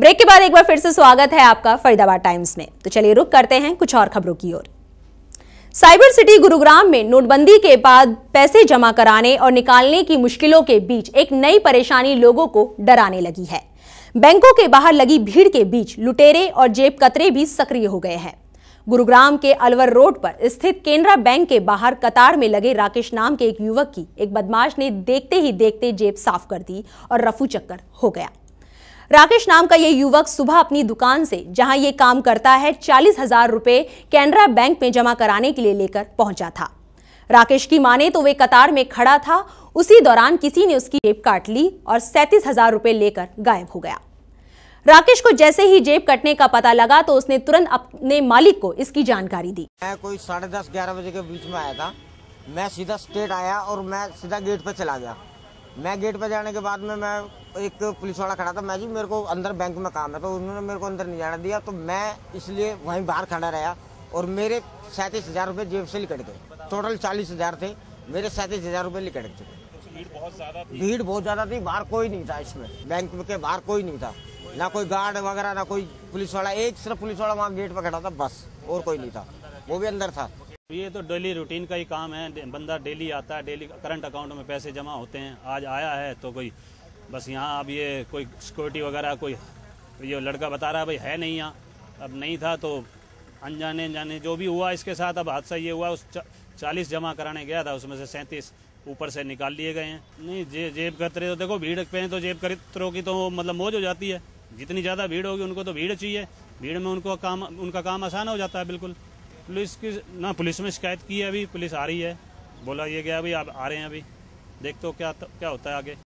break के बाद एक बार फिर से स्वागत है आपका फरीदाबाद टाइम्स में तो चलिए रुक करते हैं कुछ और खबरों की ओर साइबर सिटी गुरुग्राम में नोटबंदी के बाद पैसे जमा कराने और निकालने की मुश्किलों के बीच एक नई परेशानी लोगों को डराने लगी है बैंकों के बाहर लगी भीड़ के बीच लुटेरे और जेब कतरे भी सक्रिय हो गए हैं गुरुग्राम के अलवर रोड पर स्थित केनरा बैंक के बाहर कतार में लगे राकेश नाम के एक युवक की एक बदमाश ने देखते ही देखते जेब साफ कर दी और रफू चक्कर हो गया राकेश नाम का ये युवक सुबह अपनी दुकान से जहां ये काम करता है चालीस हजार रुपये कैनरा बैंक में जमा कराने के लिए लेकर पहुंचा था राकेश की माने तो वे कतार में खड़ा था उसी दौरान किसी ने उसकी जेब काट ली और सैंतीस हजार रुपये लेकर गायब हो गया राकेश को जैसे ही जेब कटने का पता लगा तो उसने तुरंत अपने मालिक को इसकी जानकारी दी मैं कोई साढ़े दस ग्यारह बजे के बीच में आया था मैं सीधा स्टेट आया और मैं सीधा गेट पर चला गया मैं गेट पर जाने के बाद में मैं एक पुलिस वाला खड़ा था मैं जी मेरे को अंदर बैंक में काम है तो उन्होंने मेरे को अंदर नहीं जाने दिया तो मैं इसलिए वहीं बाहर खड़ा रहा और मेरे सैंतीस हज़ार रुपये जेब से निकट गए टोटल चालीस हज़ार थे मेरे सैंतीस हज़ार रुपये निकट चुके भीड़ बहुत ज़्यादा थी बाहर कोई नहीं था इसमें बैंक के बाहर कोई नहीं था ना कोई गार्ड वगैरह ना कोई पुलिस वाला एक सिर्फ पुलिस वाला वहाँ गेट पर खड़ा था बस और कोई नहीं था वो भी अंदर था तो ये तो डेली रूटीन का ही काम है बंदा डेली आता है डेली करंट अकाउंट में पैसे जमा होते हैं आज आया है तो कोई बस यहाँ अब ये कोई सिक्योरिटी वगैरह कोई ये लड़का बता रहा है भाई है नहीं यहाँ अब नहीं था तो अनजाने अनजाने जो भी हुआ इसके साथ अब हादसा ये हुआ उस चालीस जमा कराने गया था उसमें से सैंतीस ऊपर से निकाल लिए गए हैं नहीं जे, जेब कतरे तो देखो भीड़ पे तो जेब कतरों की तो मतलब मौज हो जाती है जितनी ज़्यादा भीड़ होगी उनको तो भीड़ चाहिए भीड़ में उनको काम उनका काम आसान हो जाता है बिल्कुल पुलिस की ना पुलिस में शिकायत की है अभी पुलिस आ रही है बोला ये गया अभी आप आ रहे हैं अभी देखते हो क्या क्या होता है आगे